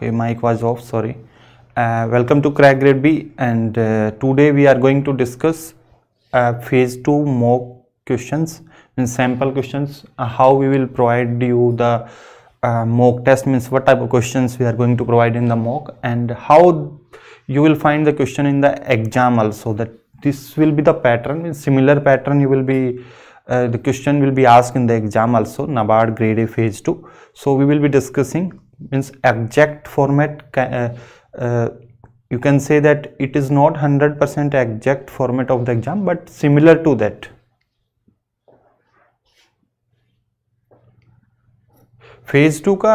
okay mic was off sorry uh, welcome to crack grade b and uh, today we are going to discuss uh, phase 2 mock questions and sample questions uh, how we will provide you the uh, mock test means what type of questions we are going to provide in the mock and how you will find the question in the exam also that this will be the pattern similar pattern you will be uh, the question will be asked in the exam also NABARD grade A phase 2 so we will be discussing means exact format uh, uh, you can say that it is not 100% exact format of the exam but similar to that phase two का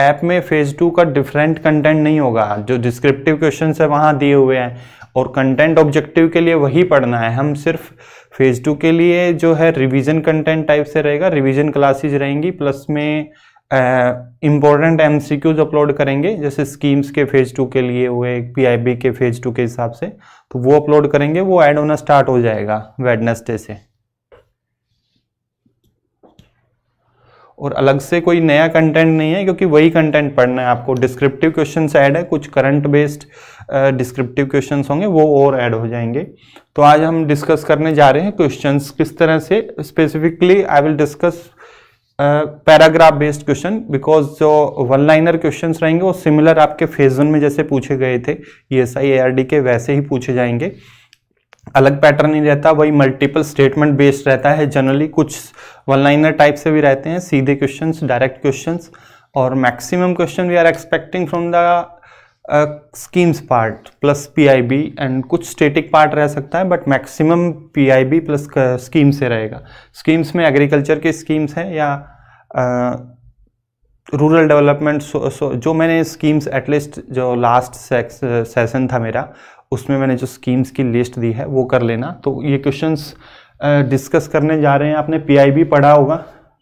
app में phase two का different content नहीं होगा जो descriptive question है वहाँ दिए हुए हैं और कंटेंट ऑब्जेक्टिव के लिए वही पढ़ना है हम सिर्फ फेज टू के लिए जो है रिवीजन कंटेंट टाइप से रहेगा रिवीजन क्लासेज रहेंगी प्लस में इम्पोर्टेंट एमसीक्यूज अपलोड करेंगे जैसे स्कीम्स के फेज टू के लिए हुए बी के फेज टू के हिसाब से तो वो अपलोड करेंगे वो ऐड होना स्टार्ट हो जाएगा वेडनेसडे से और अलग से कोई नया कंटेंट नहीं है क्योंकि वही कंटेंट पढ़ना है आपको डिस्क्रिप्टिव क्वेश्चन ऐड है कुछ करंट बेस्ड डिस्क्रिप्टिव क्वेश्चन होंगे वो और ऐड हो जाएंगे तो आज हम डिस्कस करने जा रहे हैं क्वेश्चन किस तरह से specifically I will discuss paragraph based question because जो वन लाइनर क्वेश्चंस रहेंगे वो सिमिलर आपके फेज वन में जैसे पूछे गए थे E S I R D के वैसे ही पूछे जाएंगे अलग पैटर्न नहीं रहता वही मल्टीपल स्टेटमेंट बेस्ड रहता है जनरली कुछ वन लाइनर टाइप से भी रहते हैं सीधे क्वेश्चन डायरेक्ट क्वेश्चन और maximum question we are expecting from the schemes part plus PIB and कुछ स्टेटिक पार्ट रह सकता है but maximum PIB plus scheme से रहेगा स्कीम्स में एग्रीकल्चर के स्कीम्स हैं या रूरल डेवलपमेंट जो मैंने स्कीम्स एटलीस्ट जो लास्ट सेशन था मेरा उसमें मैंने जो स्कीम्स की लिस्ट दी है वो कर लेना तो ये क्वेश्चंस डिस्कस करने जा रहे हैं आपने पीआईबी पढ़ा होगा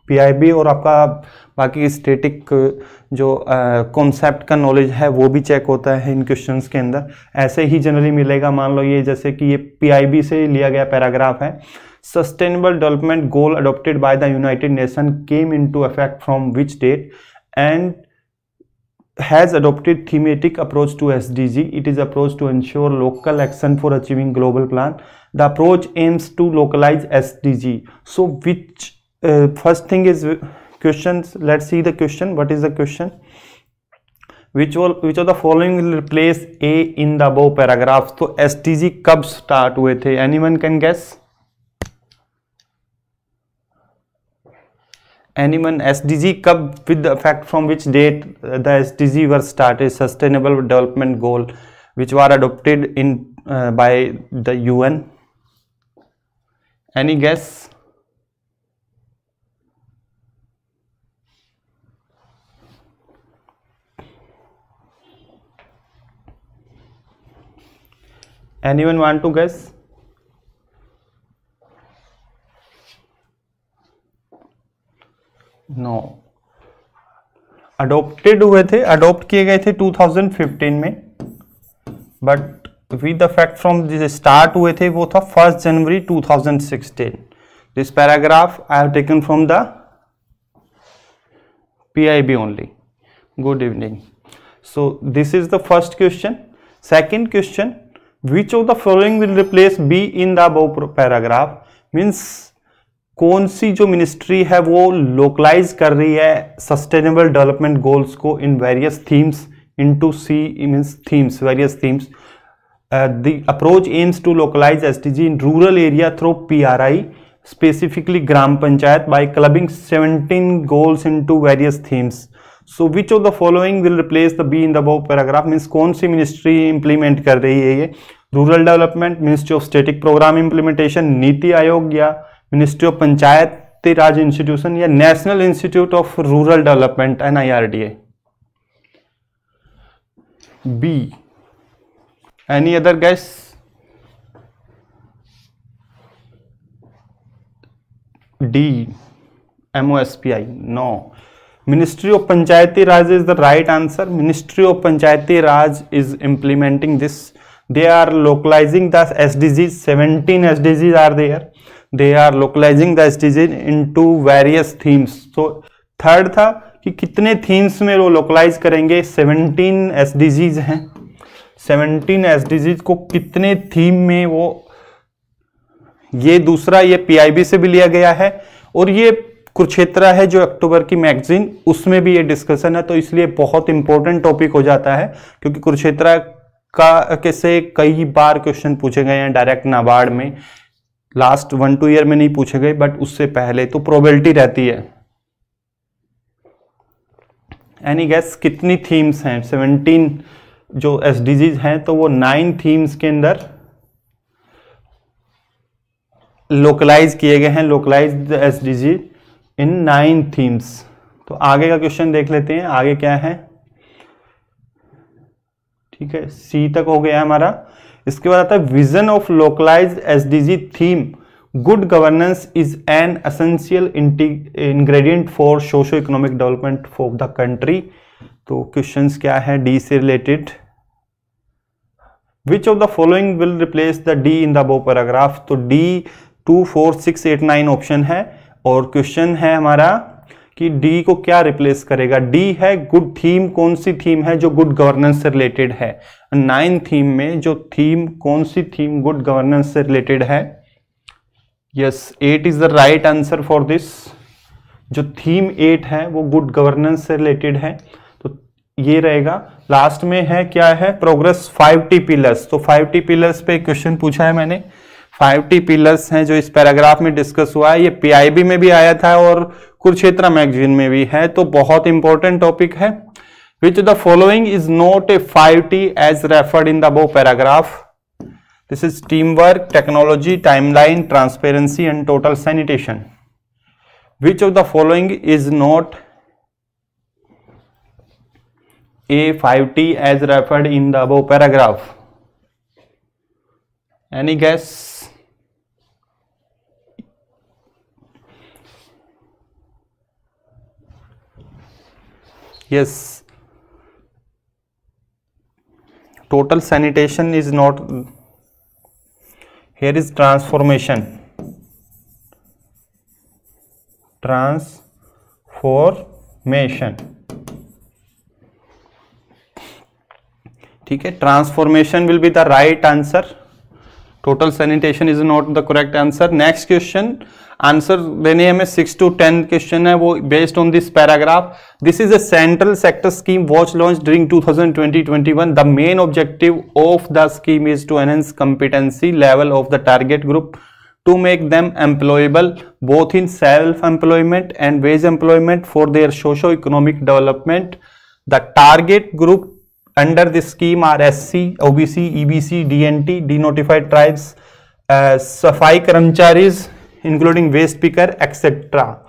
पीआईबी और आपका बाकी स्टेटिक जो कॉन्सेप्ट का नॉलेज है वो भी चेक होता है इन क्वेश्चन के अंदर ऐसे ही जनरली मिलेगा मान लो ये जैसे कि ये पीआईबी से लिया गया पैराग्राफ है sustainable development goal adopted by the United Nation came into affect from which date and has adopted thematic approach to S D G it is approach to ensure local action for achieving global plan the approach aims to localise S D G so which first thing is questions let's see the question what is the question which will which of the following will replace a in the above paragraph so SDG, cub start with a anyone can guess anyone sdg cub with the fact from which date the sdg were started sustainable development goal which were adopted in uh, by the un any guess any one want to guess no adopted हुए थे adopt किए गए थे 2015 में but with the fact from जिस start हुए थे वो था फर्स्ट जनवरी 2016 this paragraph I have taken from the PIB only good evening so this is the first question second question which of the following will replace B in the above paragraph means कौन सी जो ministry है वो localise कर रही है sustainable development goals को in various themes into C means themes various themes the approach aims to localise S T G in rural area through P R I specifically gram panchayat by clubbing seventeen goals into various themes so which of the following will replace the B in the above paragraph means कौन सी ministry implement कर रही है ये rural development ministry of static programme implementation नीति आयोग या ministry of Panchayati Raj institution या national institute of rural development N I R D A B any other guess D M O S P I no ministry of Panchayati Raj is the right answer ministry of Panchayati Raj is implementing this they are localising the S D Gs seventeen S D Gs are there they are localising the S D Gs into various themes तो third था कि कितने themes में वो localise करेंगे seventeen S D जीज हैं seventeen S D जीज को कितने थीम में वो ये दूसरा ये पी आई बी से भी लिया गया है और ये कुरुक्षेत्र है जो अक्टूबर की मैगजीन उसमें भी ये डिस्कशन है तो इसलिए बहुत इंपॉर्टेंट टॉपिक हो जाता है क्योंकि कुरुक्षेत्रा का कैसे कई बार क्वेश्चन पूछे गए हैं डायरेक्ट नाबार्ड में लास्ट वन टू ईयर में नहीं पूछे गए बट उससे पहले तो प्रोबेबिलिटी रहती है एनी गैस कितनी थीम्स हैं सेवनटीन जो एस हैं तो वो नाइन थीम्स के अंदर लोकलाइज किए गए हैं localise S in nine themes तो आगे का क्वेश्चन देख लेते हैं आगे क्या है ठीक है सी तक हो गया हमारा इसके बाद आता है vision of localise SDG theme good governance is an essential ingredient for socio economic development for the country तो क्वेश्चंस क्या तो है डी से related which of the following will replace the D in the above paragraph तो D two four six eight nine option है और question है हमारा कि डी को क्या रिप्लेस करेगा डी है गुड थीम कौन सी थीम है जो गुड गवर्नेंस से रिलेटेड है नाइन थीम में जो थीम कौन सी थीम गुड गवर्नेंस से रिलेटेड है yes eight is the right answer for this जो थीम एट है वो गुड गवर्नेंस से रिलेटेड है तो ये रहेगा लास्ट में है क्या है प्रोग्रेस फाइव टी पिलर्स तो फाइव टी पिलर्स पे क्वेश्चन पूछा है मैंने फाइव टी पिलर्स हैं जो इस पैराग्राफ में डिस्कस हुआ है ये पीआईबी में भी आया था और कुरुक्षेत्र मैगजीन में भी है तो बहुत इंपॉर्टेंट टॉपिक है which the following is not a five T as referred in the above paragraph this is team work technology timeline transparency and total sanitation which of the following is not a five T as referred in the above paragraph any guess yes total sanitation is not here is transformation transformation ठीक है transformation will be the right answer total sanitation is not the correct answer next question answer देने हमें six to ten question है वो based on this paragraph this is a central sector scheme which launch during 2020-21 the main objective of the scheme is to enhance competency level of the target group to make them employable both in self employment and wage employment for their socio economic development the target group under this scheme are SC, OBC, EBC, DNT, denotified tribes, uh, Safai Karamcharis, including waste picker, etc.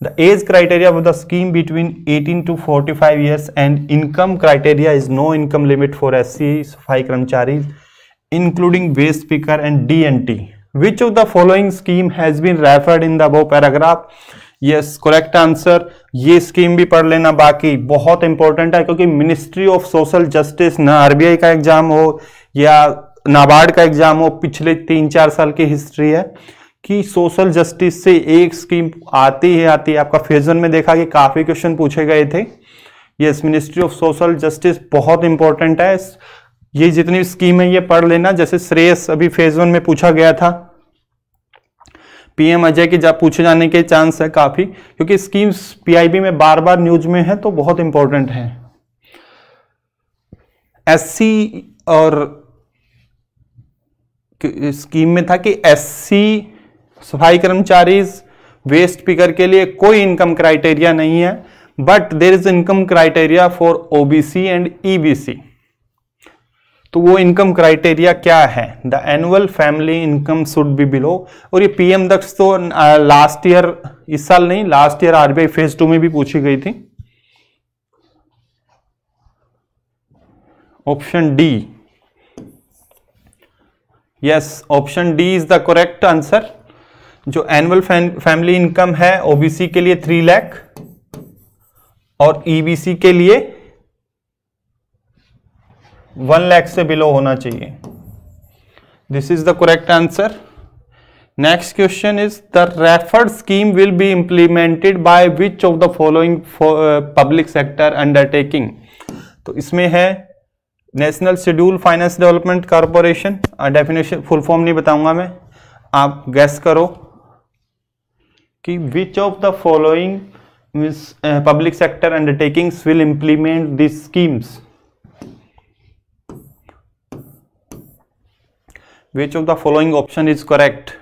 The age criteria of the scheme between 18 to 45 years and income criteria is no income limit for SC, Safai Karamcharis, including waste picker and DNT. Which of the following scheme has been referred in the above paragraph? Yes correct answer ये scheme भी पढ़ लेना बाकी बहुत important है क्योंकि ministry of social justice ना RBI का एग्जाम हो या नाबार्ड का एग्जाम हो पिछले तीन चार साल की हिस्ट्री है कि सोशल जस्टिस से एक स्कीम आती ही आती है आपका फेजन में देखा कि काफ़ी क्वेश्चन पूछे गए थे yes ministry of social justice बहुत इंपॉर्टेंट है ये जितनी स्कीम है ये पढ़ लेना जैसे श्रेयस अभी फेज वन में पूछा गया था पीएम अजय के जा पूछे जाने के चांस है काफ़ी क्योंकि स्कीम्स पीआईबी में बार बार न्यूज में है तो बहुत इंपॉर्टेंट है एससी और स्कीम में था कि एससी सफाई कर्मचारी वेस्ट पिकर के लिए कोई इनकम क्राइटेरिया नहीं है but there is income criteria for OBC and EBC तो वो इनकम क्राइटेरिया क्या है the annual family income should be below और ये पीएम दक्ष तो लास्ट ईयर इस साल नहीं last year RBI phase two में भी पूछी गई थी option D yes option D is the correct answer जो एनुअल फैमिली इनकम है ओबीसी के लिए थ्री लैख और ईबीसी e के लिए वन लैख से बिलो होना चाहिए this is the correct answer next question is the referred scheme will be implemented by which of the following public sector undertaking तो इसमें है national schedule finance development corporation definition full form नहीं बताऊंगा मैं आप guess करो कि which of the following public sector undertakings will implement this schemes Which of the following option is correct?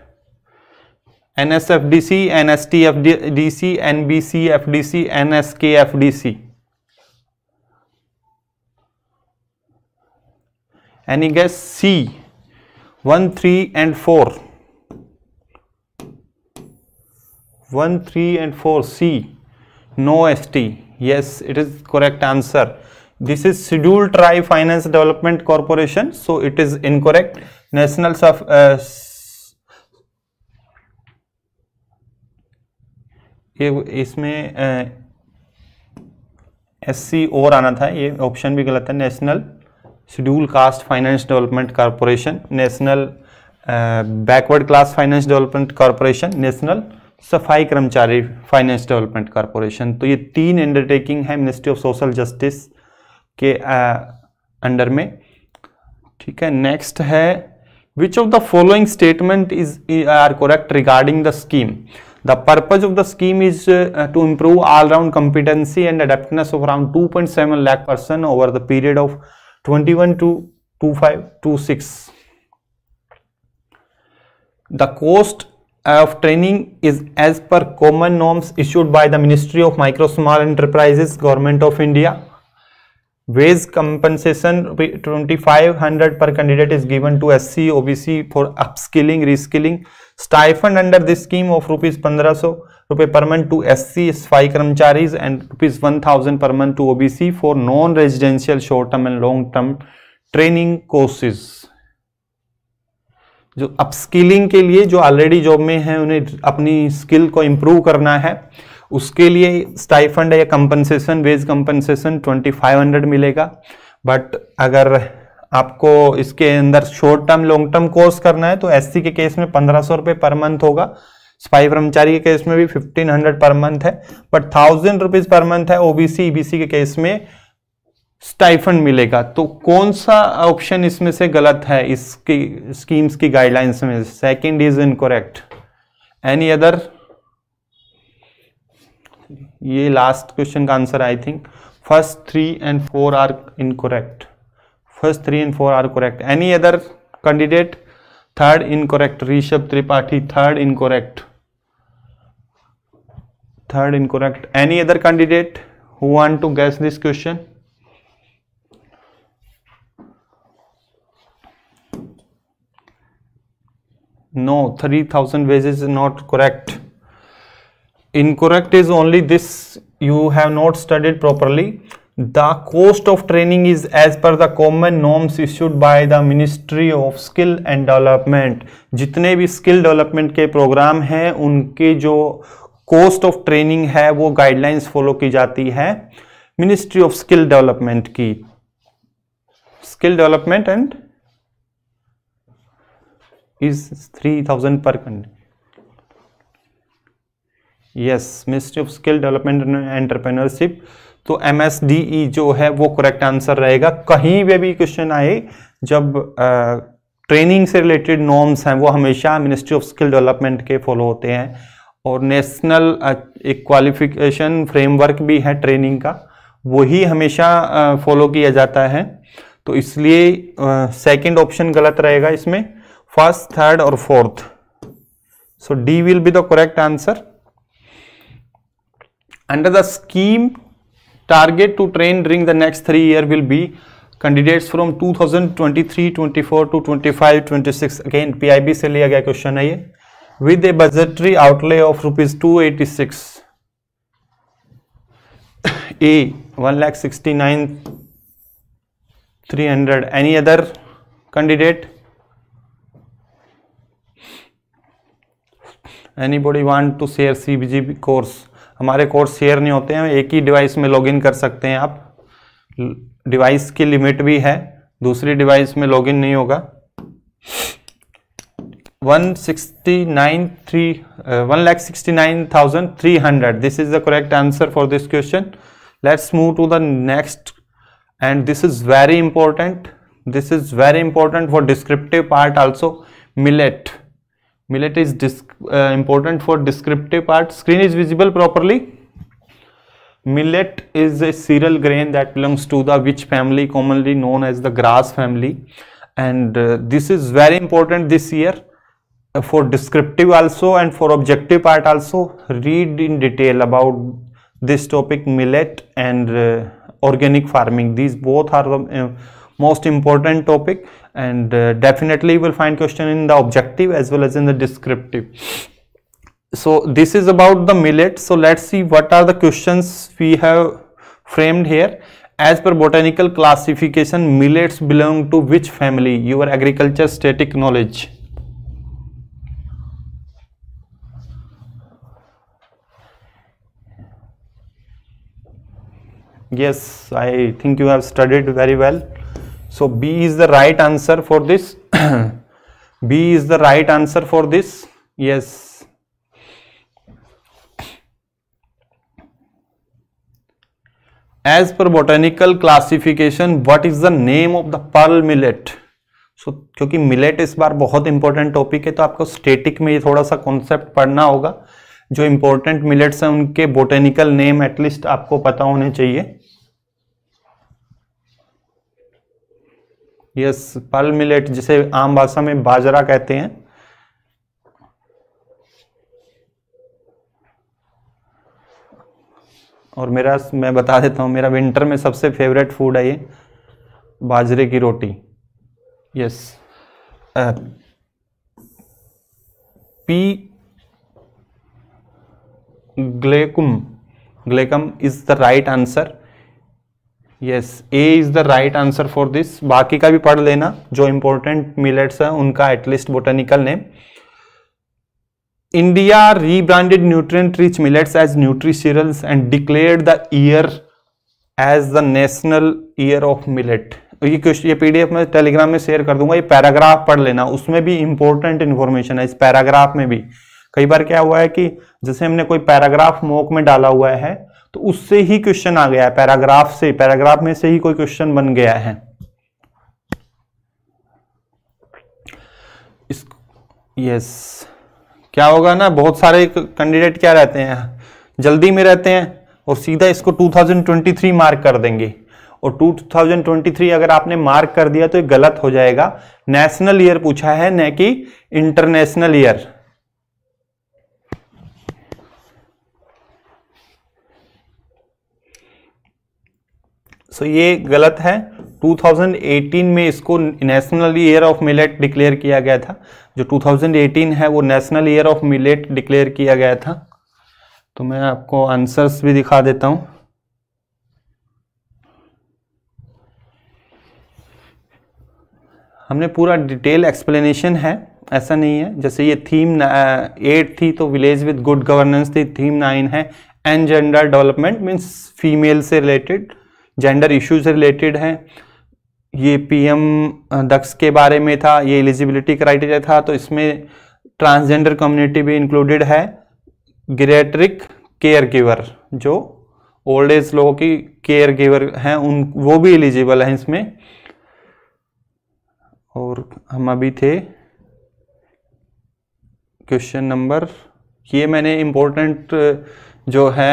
NSFDC, NSTFDC, NBCFDC, NSKFDC. Any guess? C. 1, 3 and 4. 1, 3 and 4. C. No ST. Yes, it is correct answer. This is scheduled tribe finance development corporation so it is incorrect national ये इसमें S C और आना था ये option भी गलत है national schedule caste finance development corporation national backward class finance development corporation national Safai Karmachari finance development corporation तो ये तीन अंडरटेकिंग है मिनिस्ट्री ऑफ सोशल जस्टिस के अंडर में ठीक है नेक्स्ट है which of the following statement is are correct regarding the scheme the purpose of the scheme is to improve all round competency and adeptness of around two point seven lakh person over the period of twenty one two to five two six the cost of training is as per common norms issued by the ministry of micro small enterprises government of India wage compensation twenty five hundred per candidate is given to S C O for upskilling reskilling stipend under this scheme of rupees पंद्रह सौ रुपये per month to S C Safai Karmachari and rupees one thousand per month to O for non residential short term and long term training courses जो upskilling के लिए जो already job में है उन्हें अपनी स्किल को इंप्रूव करना है उसके लिए स्टाइफंड या कंपनसेशन वेज कंपनसेशन 2500 मिलेगा बट अगर आपको इसके अंदर short term long term course करना है तो एस के केस में पंद्रह सौ रुपये पर मंथ होगा स्पाई ब्रह्मचारी के केस में भी फिफ्टीन हंड्रेड पर मंथ है but thousand rupees per month है ओबीसी ईबीसी e के केस में स्टाइफंड मिलेगा तो कौन सा ऑप्शन इसमें से गलत है इसकी स्कीम्स की गाइडलाइंस में second is incorrect any other ये लास्ट क्वेश्चन का answer I think first three and four are incorrect first three and four are correct any other candidate third incorrect Rishabh Tripathi third incorrect incorrect any other candidate who want to guess this question no three thousand wage is not correct incorrect is only this you have not studied properly the cost of training is as per the common norms issued by the ministry of skill and development jitne bhi skill development ke program hain unke jo cost of training hai wo guidelines follow ki jati hai ministry of skill development ki skill development and is 3000 per candidate yes ministry of skill development entrepreneurship तो M e जो है वो correct answer रहेगा कहीं पे भी question आए जब ट्रेनिंग से रिलेटेड नॉर्म्स हैं वो हमेशा मिनिस्ट्री ऑफ स्किल डेवलपमेंट के फॉलो होते हैं और नेशनल एक क्वालिफिकेशन फ्रेमवर्क भी है ट्रेनिंग का वही हमेशा फॉलो किया जाता है तो इसलिए सेकंड ऑप्शन गलत रहेगा इसमें फर्स्ट थर्ड और fourth so D will be the correct answer under the scheme target to train during the next 3 year will be candidates from 2023 24 to 25 26 again pib से लिया गया क्वेश्चन है ये with a budgetary outlay of rupees 286 a 1,69 300 any other candidate anybody want to share cbg course हमारे course share नहीं होते हैं एक ही डिवाइस में लॉगिन कर सकते हैं आप डिवाइस की लिमिट भी है दूसरी डिवाइस में लॉगिन नहीं होगा one sixty nine three one lakh sixty nine thousand three hundred this is the correct answer for this question let's move to the next and this is very important this is very important for descriptive part also millet millet is disc, uh, important for descriptive part screen is visible properly millet is a cereal grain that belongs to the which family commonly known as the grass family and uh, this is very important this year uh, for descriptive also and for objective part also read in detail about this topic millet and organic farming these both are most important topic and uh, definitely you will find question in the objective as well as in the descriptive so this is about the millet so let's see what are the questions we have framed here as per botanical classification millets belong to which family your agriculture static knowledge yes i think you have studied very well so b is the right answer for this b is the right answer for this yes as per botanical classification what is the name of the pearl millet so, kyunki millet is bar bahut important topic hai to aapko static mein ये थोड़ा सा concept पढ़ना होगा जो important millets हैं उनके botanical name at least आपको पता होने चाहिए यस पल मिलेट जिसे आम भाषा में बाजरा कहते हैं और मेरा मैं बता देता हूँ मेरा विंटर में सबसे फेवरेट फूड है ये बाजरे की रोटी yes P glaucum glaucum is the right answer yes A is the right answer for this बाकी का भी पढ़ लेना जो इंपॉर्टेंट मिलेट्स हैं उनका at least botanical name India rebranded nutrient rich millets as nutricereal and declared the year as the national year of millet ये question ये पीडीएफ में टेलीग्राम में शेयर कर दूंगा ये पैराग्राफ पढ़ लेना उसमें भी इंपॉर्टेंट इन्फॉर्मेशन है इस पैराग्राफ में भी कई बार क्या हुआ है कि जैसे हमने कोई पैराग्राफ मोक में डाला हुआ है तो उससे ही क्वेश्चन आ गया है पैराग्राफ से पैराग्राफ में से ही कोई क्वेश्चन बन गया है इस यस क्या होगा ना बहुत सारे कैंडिडेट क्या रहते हैं जल्दी में रहते हैं और सीधा इसको 2023 मार्क कर देंगे और 2023 अगर आपने मार्क कर दिया तो ये गलत हो जाएगा नेशनल ईयर पूछा है न कि इंटरनेशनल ईयर सो ये गलत है 2018 में इसको national year of millet declare किया गया था जो 2018 है वो national year of millet declare किया गया था तो मैं आपको आंसर्स भी दिखा देता हूँ हमने पूरा डिटेल एक्सप्लेनेशन है ऐसा नहीं है जैसे ये थीम एट थी तो विलेज विद गुड गवर्नेंस थी थीम नाइन है and gender development means female से रिलेटेड जेंडर इश्यूज रिलेटेड हैं ये पीएम दक्ष के बारे में था ये एलिजिबिलिटी क्राइटेरिया था तो इसमें ट्रांसजेंडर कम्युनिटी भी इंक्लूडेड है ग्रेटरिक केयर गिवर जो ओल्ड एज लोगों की केयर गिवर हैं उन वो भी एलिजिबल हैं इसमें और हम अभी थे क्वेश्चन नंबर ये मैंने इम्पोर्टेंट जो है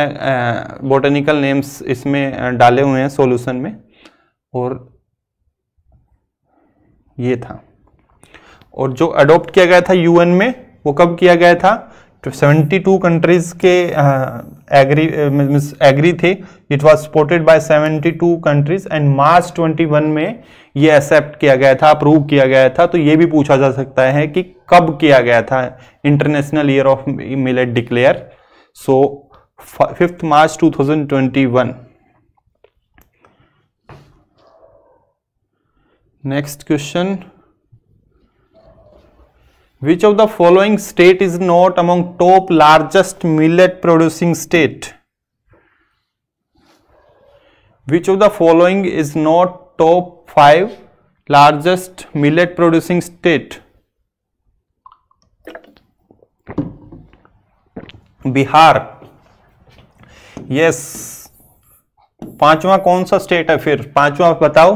बोटेनिकल नेम्स इसमें डाले हुए हैं सॉल्यूशन में और ये था और जो अडॉप्ट किया गया था यूएन में वो कब किया गया था तो 72 कंट्रीज़ के एग्री एग्री थे it was supported by 72 countries and March 21 में ये एक्सेप्ट किया गया था अप्रूव किया गया था तो ये भी पूछा जा सकता है कि कब किया गया था international year of millet declare so 5th March 2021. Next question. Which of the following state is not among top largest millet producing state? Which of the following is not top 5 largest millet producing state? Bihar yes पांचवा कौन सा state है फिर पांचवा बताओ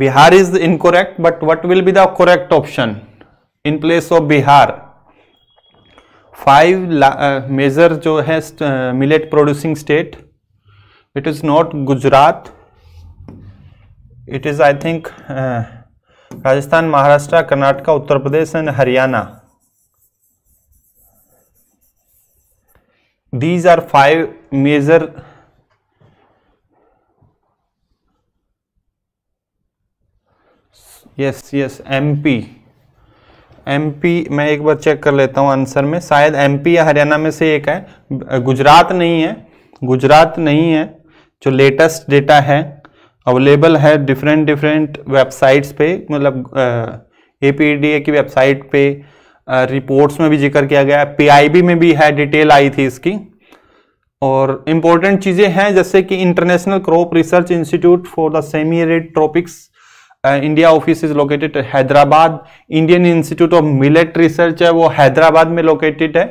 Bihar is incorrect but what will be the correct option in place of Bihar five major uh, जो है millet producing state it is not Gujarat it is I think Rajasthan Maharashtra Karnataka Uttar Pradesh and Haryana these are five major yes yes MP MP मैं एक बार check कर लेता हूँ answer में शायद MP या हरियाणा में से एक है गुजरात नहीं है गुजरात नहीं है जो लेटेस्ट डेटा है अवेलेबल है डिफरेंट डिफरेंट वेबसाइट्स पे मतलब ए पी डी ए की वेबसाइट पे रिपोर्ट्स में भी जिक्र किया गया है पीआईबी में भी है डिटेल आई थी इसकी और इम्पोर्टेंट चीज़ें हैं जैसे कि international crop research institute for the semi arid tropics India office is located Hyderabad Indian institute of millet research है वो हैदराबाद में लोकेटेड है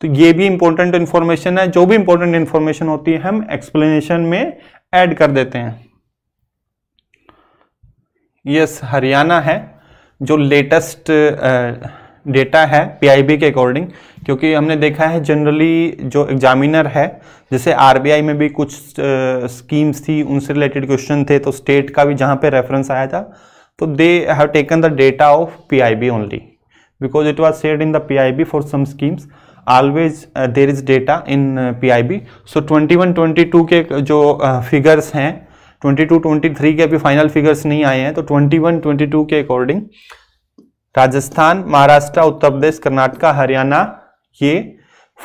तो ये भी इंपॉर्टेंट इन्फॉर्मेशन है जो भी इंपॉर्टेंट इन्फॉर्मेशन होती है हम एक्सप्लेनेशन में ऐड कर देते हैं यस yes, हरियाणा है जो लेटेस्ट डेटा है पीआईबी के अकॉर्डिंग क्योंकि हमने देखा है जनरली जो एग्जामिनर है जैसे आरबीआई में भी कुछ स्कीम्स थी उनसे रिलेटेड क्वेश्चन थे तो स्टेट का भी जहाँ पे रेफरेंस आया था तो they have taken the data of PIB only because it was said in the PIB for some schemes always there is data in P so twenty one के जो फिगर्स uh, हैं 22 23 के अभी फाइनल फिगर्स नहीं आए हैं तो 21 22 के अकॉर्डिंग राजस्थान महाराष्ट्र उत्तर प्रदेश कर्नाटका हरियाणा ये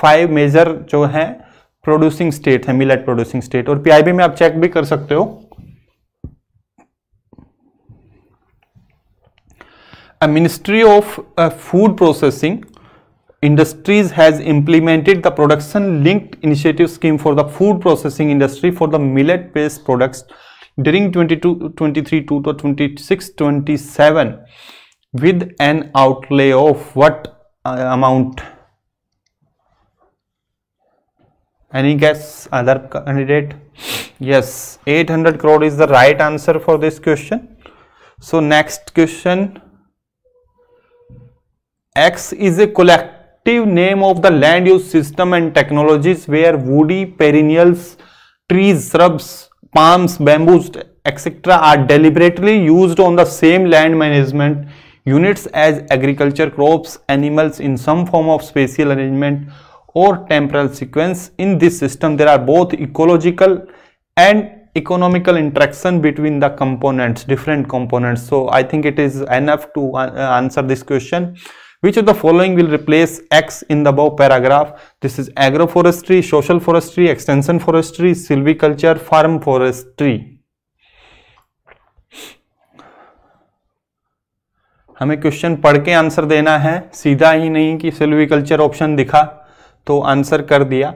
फाइव मेजर जो है प्रोड्यूसिंग स्टेट है मिलेट प्रोड्यूसिंग स्टेट और पीआईबी में आप चेक भी कर सकते हो ministry of food processing industries has implemented the production linked initiative scheme for the food processing industry for the millet based products during twenty two twenty three to तो twenty seven with an outlay of what uh, amount? Any guess other candidate? Yes, 800 crore is the right answer for this question. So next question, X is a collective name of the land use system and technologies where woody perennials, trees, shrubs, palms, bamboos, etc. are deliberately used on the same land management units as agriculture crops, animals in some form of spatial arrangement or temporal sequence. In this system, there are both ecological and economical interaction between the components, different components. So I think it is enough to uh, uh, answer this question. Which of the following will replace X in the above paragraph? This is agroforestry, social forestry, extension forestry, silviculture, farm forestry. हमें question पढ़ के answer देना है सीधा ही नहीं कि silviculture option दिखा तो आंसर कर दिया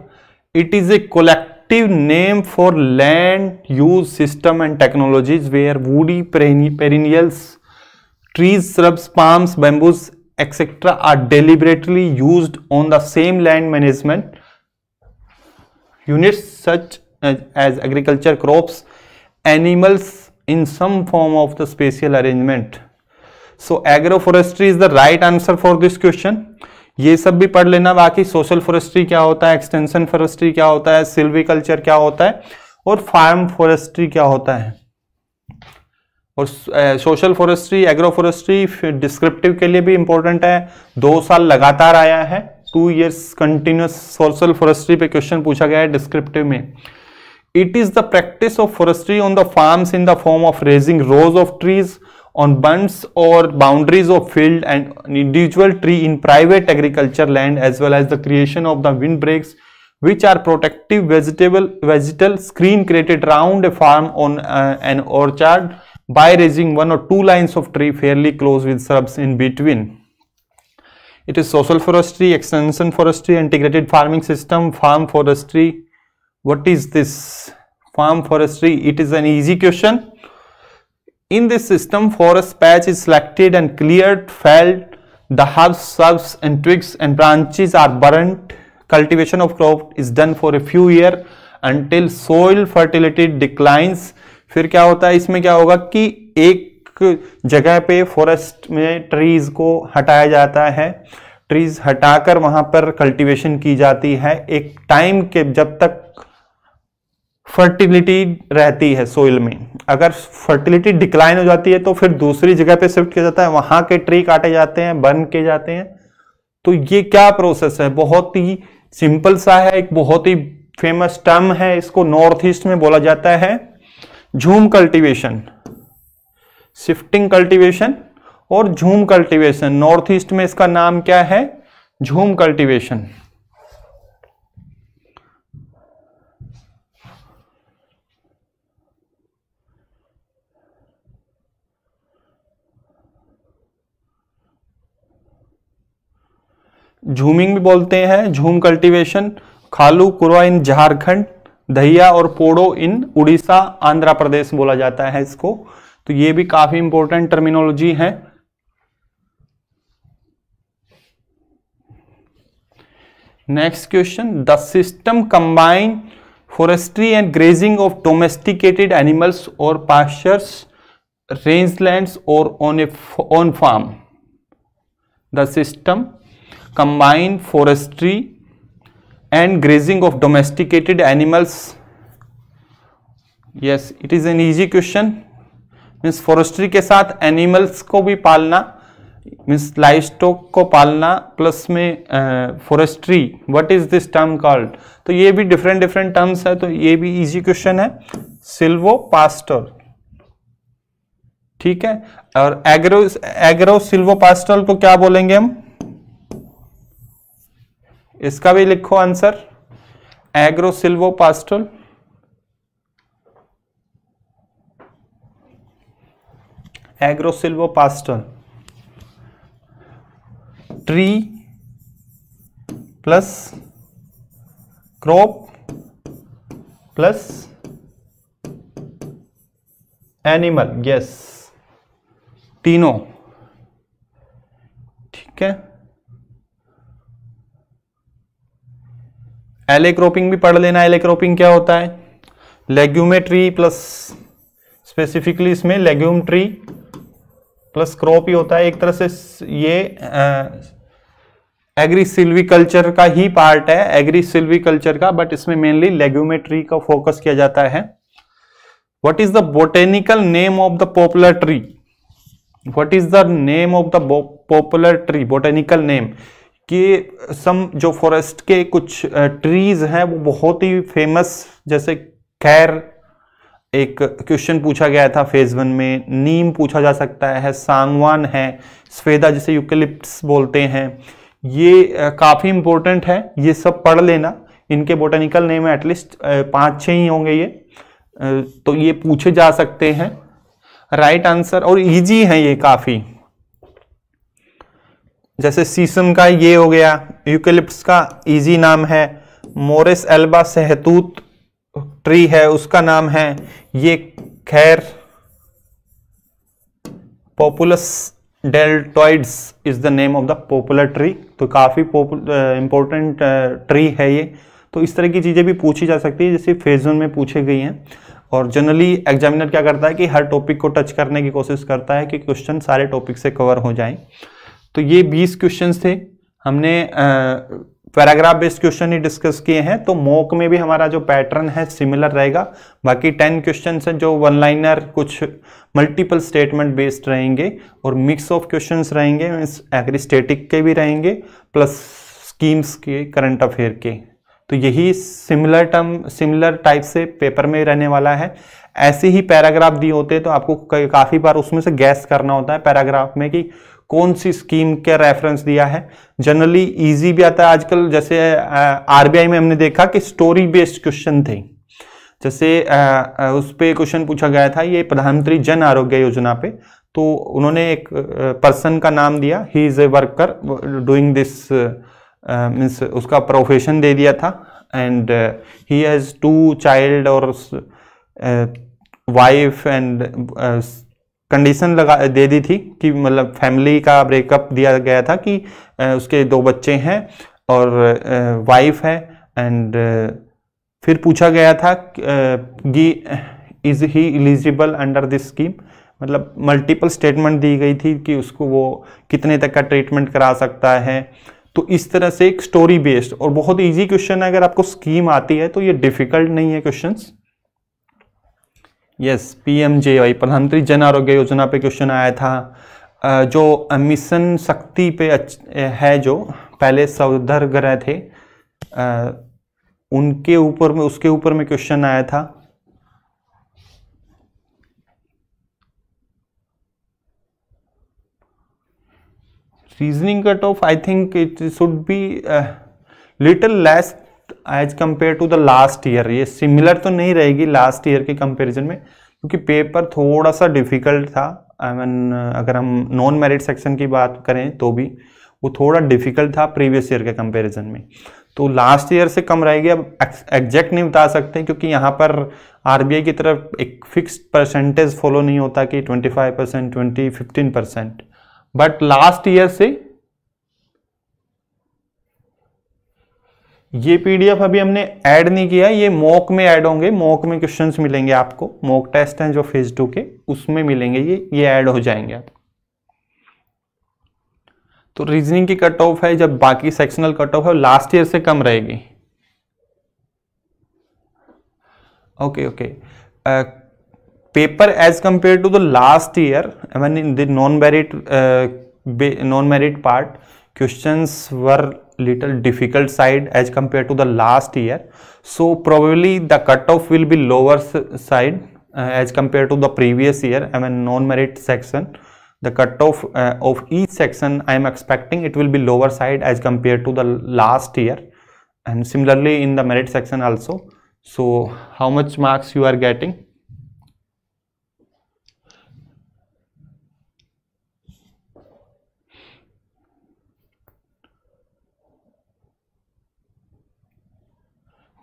it is a collective name for land use system and technologies where woody perennials trees shrubs palms bamboos etcetera are deliberately use on the same land management unit such as agriculture crops animals in some form of the special arrangement so agro forestry is the right answer for this question ये सब भी पढ़ लेना बाकी social forestry क्या होता है extension forestry क्या होता है सिल्वीकल्चर क्या होता है और फार्म फॉरेस्ट्री क्या होता है और social forestry agro forestry descriptive के लिए भी इंपॉर्टेंट है दो साल लगातार आया है two years continuous social forestry पे क्वेश्चन पूछा गया है डिस्क्रिप्टिव में it is the practice of forestry on the farms in the form of raising rows of trees on bunds or boundaries of field and individual tree in private agriculture land as well as the creation of the windbreaks which are protective vegetable vegetal screen created round a farm on uh, an orchard by raising one or two lines of tree fairly close with shrubs in between. It is social forestry, extension forestry, integrated farming system, farm forestry. What is this farm forestry? It is an easy question In this system, forest patch is selected and cleared, felled, the herbs, shrubs and twigs and branches are burnt. Cultivation of crop is done for a few year until soil fertility declines. फिर क्या होता है इसमें क्या होगा कि एक जगह पे फॉरेस्ट में ट्रीज को हटाया जाता है ट्रीज हटाकर वहाँ पर कल्टीवेशन की जाती है एक टाइम के जब तक फर्टिलिटी रहती है सोइल में अगर फर्टिलिटी डिक्लाइन हो जाती है तो फिर दूसरी जगह पे शिफ्ट किया जाता है वहां के ट्री काटे जाते हैं बन के जाते हैं तो ये क्या प्रोसेस है बहुत ही सिंपल सा है एक बहुत ही फेमस टर्म है इसको नॉर्थ ईस्ट में बोला जाता है झूम कल्टीवेशन शिफ्टिंग कल्टीवेशन और झूम कल्टीवेशन नॉर्थ ईस्ट में इसका नाम क्या है झूम कल्टीवेशन झूमिंग भी बोलते हैं झूम कल्टीवेशन खालू कुरवा इन झारखंड दहिया और पोड़ो इन उड़ीसा आंध्र प्रदेश बोला जाता है इसको तो ये भी काफी इंपॉर्टेंट टर्मिनोलॉजी है next question the system combine forestry and grazing of domesticated animals और pastures rangelands और on a on farm the combine forestry and grazing of domesticated animals yes it is an easy question means forestry के साथ animals को भी पालना means life stock को पालना plus में forestry what is this term called तो ये भी डिफरेंट डिफरेंट टर्म्स है तो ये भी इजी क्वेश्चन है सिल्वो पास्टर ठीक है और एग्रो एग्रो सिल्वो पास्टल को क्या बोलेंगे हम इसका भी लिखो answer agro silvo pastoral agro silvo pastoral tree plus crop plus animal yes तीनों ठीक है एले क्रोपिंग भी पढ़ लेना एले क्रोपिंग क्या होता है लेग्यूमे ट्री प्लस स्पेसिफिकली इसमें लेग्यूम ट्री प्लस क्रॉप ही होता है एक तरह से ये एग्री सिल्विकल्चर का ही पार्ट है एग्री सिल्विकल्चर का बट इसमें मेनली लेग्यूमे ट्री का फोकस किया जाता है what is the botanical name of the poplar tree what is the name of the poplar tree botanical name कि सम जो फॉरेस्ट के कुछ ट्रीज हैं वो बहुत ही फेमस जैसे खैर एक क्वेश्चन पूछा गया था फेज वन में नीम पूछा जा सकता है सांगवान है स्वेदा जिसे यूकेलिप्स बोलते हैं ये काफ़ी इंपॉर्टेंट है ये सब पढ़ लेना इनके बोटेनिकल नेम एटलीस्ट पाँच छः ही होंगे ये तो ये पूछे जा सकते हैं राइट right आंसर और इजी है ये काफ़ी जैसे सीसम का ये हो गया यूकेलिप्स का इजी नाम है मोरिस एल्बा सहतूत ट्री है उसका नाम है ये खैर populus deltoides is the name of the poplar tree तो काफ़ी इंपॉर्टेंट ट्री है ये तो इस तरह की चीज़ें भी पूछी जा सकती है जैसे फेज वन में पूछी गई हैं और जनरली एग्जामिनर क्या करता है कि हर टॉपिक को टच करने की कोशिश करता है कि क्वेश्चन सारे टॉपिक से कवर हो जाएं तो ये 20 क्वेश्चंस थे हमने पैराग्राफ बेस्ड क्वेश्चन ही डिस्कस किए हैं तो मोक में भी हमारा जो पैटर्न है सिमिलर रहेगा बाकी टेन क्वेश्चन हैं जो वन लाइनर कुछ मल्टीपल स्टेटमेंट बेस्ड रहेंगे और मिक्स ऑफ क्वेश्चन रहेंगे मीन्स एग्रीस्टेटिक के भी रहेंगे प्लस स्कीम्स के करंट अफेयर के तो यही सिमिलर टर्म सिमिलर टाइप से पेपर में रहने वाला है ऐसे ही पैराग्राफ दिए होते हैं तो आपको काफ़ी बार उसमें से गैस करना होता है पैराग्राफ में कि कौन सी स्कीम का रेफरेंस दिया है जनरली इजी भी आता है आजकल जैसे आरबीआई में हमने देखा कि स्टोरी बेस्ड क्वेश्चन थे जैसे आ, उस पर क्वेश्चन पूछा गया था ये प्रधानमंत्री जन आरोग्य योजना पे तो उन्होंने एक पर्सन का नाम दिया he is a worker doing this means उसका प्रोफेशन दे दिया था and he has two child और वाइफ एंड कंडीशन लगा दे दी थी कि मतलब फैमिली का ब्रेकअप दिया गया था कि उसके दो बच्चे हैं और वाइफ है एंड फिर पूछा गया था कि is he eligible under this scheme मतलब मल्टीपल स्टेटमेंट दी गई थी कि उसको वो कितने तक का ट्रीटमेंट करा सकता है तो इस तरह से एक स्टोरी बेस्ड और बहुत इजी क्वेश्चन है अगर आपको स्कीम आती है तो ये डिफ़िकल्ट नहीं है क्वेश्चंस यस पीएमजेवाई प्रधानमंत्री जन आरोग्य योजना पे क्वेश्चन आया था जो मिशन शक्ति पे है जो पहले सौधर ग्रह थे uh, उनके ऊपर में उसके ऊपर में क्वेश्चन आया था reasoning cut off I think it should be little less as compare to the last year ये सिमिलर तो नहीं रहेगी लास्ट ईयर के कंपेरिजन में क्योंकि पेपर थोड़ा सा डिफ़िकल्ट था आई I मीन mean, अगर हम नॉन मेरिट सेक्शन की बात करें तो भी वो थोड़ा डिफ़िकल्ट था प्रीवियस ईयर के कंपेरिजन में तो लास्ट ईयर से कम रहेगी अब एग्जैक्ट नहीं बता सकते क्योंकि यहाँ पर आर की तरफ एक फिक्स परसेंटेज फॉलो नहीं होता कि five percent twenty fifteen percent but last year से ये पीडीएफ अभी हमने ऐड नहीं किया ये मॉक में ऐड होंगे मॉक में क्वेश्चंस मिलेंगे आपको मॉक टेस्ट हैं जो फेज टू के उसमें मिलेंगे ये ये ऐड हो जाएंगे आपको तो रीजनिंग की कट ऑफ है जब बाकी सेक्शनल कट ऑफ है लास्ट ईयर से कम रहेगी okay okay paper as compare to the last year I mean the non merit non merit part questions were little difficult side as compared to the last year so probably the cutoff will be lower side uh, as compared to the previous year i mean non-merit section the cutoff uh, of each section i am expecting it will be lower side as compared to the last year and similarly in the merit section also so how much marks you are getting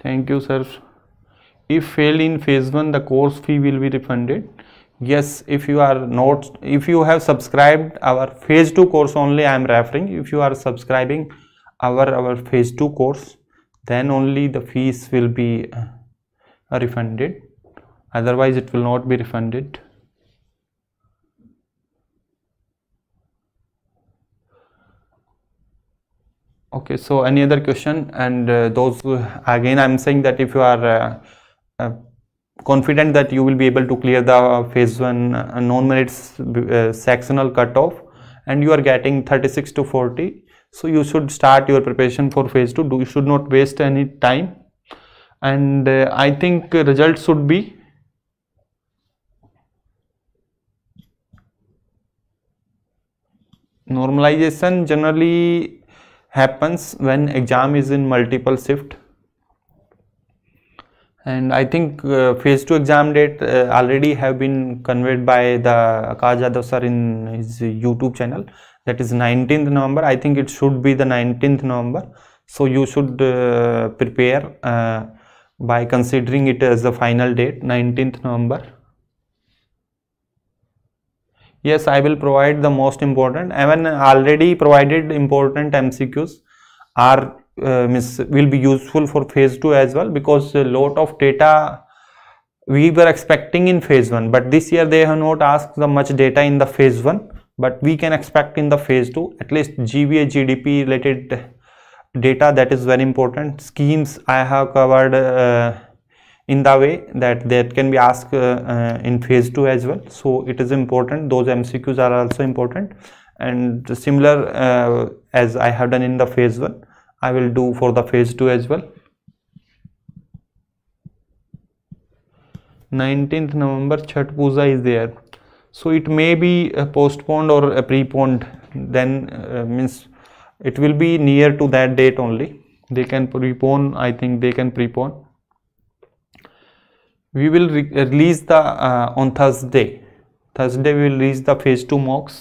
thank you sir if fail in phase 1 the course fee will be refunded yes if you are not if you have subscribed our phase 2 course only i am referring if you are subscribing our our phase 2 course then only the fees will be uh, refunded otherwise it will not be refunded okay so any other question and uh, those uh, again i'm saying that if you are uh, uh, confident that you will be able to clear the uh, phase one non-merits sectional cutoff and you are getting 36 to 40 so you should start your preparation for phase two Do, you should not waste any time and i think results should be normalization generally happens when exam is in multiple shift and I think uh, phase 2 exam date uh, already have been conveyed by the Akash Jadhav sir in his YouTube channel that is 19th November I think it should be the 19th November so you should uh, prepare uh, by considering it as the final date 19th November yes i will provide the most important even already provided important mcqs are uh, will be useful for phase 2 as well because a lot of data we were expecting in phase 1 but this year they have not asked the much data in the phase 1 but we can expect in the phase 2 at least gva gdp related data that is very important schemes i have covered uh, in the way that that can be asked uh, uh, in phase 2 as well so it is important those mcqs are also important and similar uh, as i have done in the phase 1 i will do for the phase 2 as well 19th november chat puja is there so it may be uh, postponed or uh, preponed then uh, means it will be near to that date only they can prepone i think they can prepone we will re release the uh, on Thursday Thursday we will release the phase 2 mocks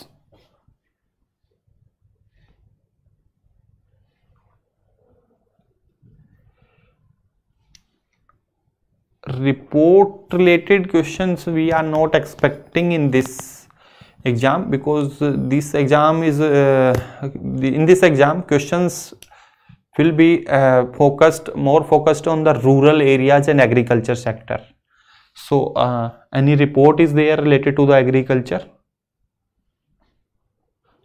report related questions we are not expecting in this exam because this exam is uh, in this exam questions will be uh, focused more focused on the rural areas and agriculture sector so, uh, any report is there related to the agriculture.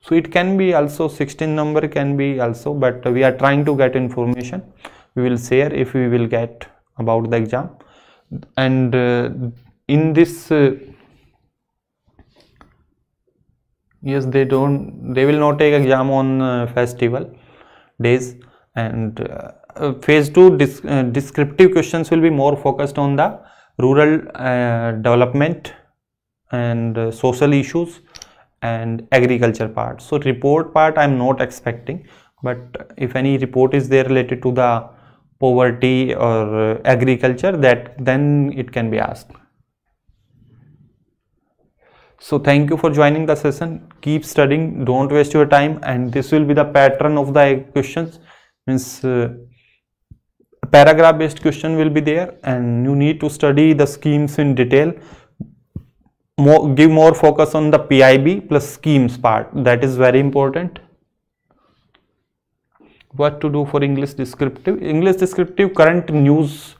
So, it can be also 16 number can be also, but we are trying to get information. We will share if we will get about the exam. And uh, in this, uh, yes, they don't, they will not take exam on uh, festival days and uh, phase 2 dis uh, descriptive questions will be more focused on the rural uh, development and uh, social issues and agriculture part so report part i'm not expecting but if any report is there related to the poverty or uh, agriculture that then it can be asked so thank you for joining the session keep studying don't waste your time and this will be the pattern of the questions means uh, paragraph based question will be there and you need to study the schemes in detail more give more focus on the PIB plus schemes part that is very important what to do for English descriptive English descriptive current news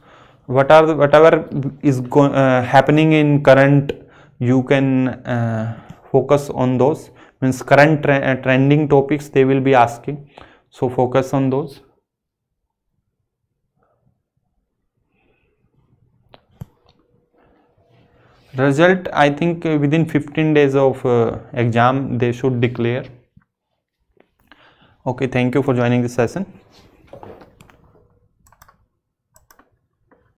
what are the, whatever is go, uh, happening in current you can uh, focus on those means current tre uh, trending topics they will be asking so focus on those result i think uh, within 15 days of uh, exam they should declare okay thank you for joining this session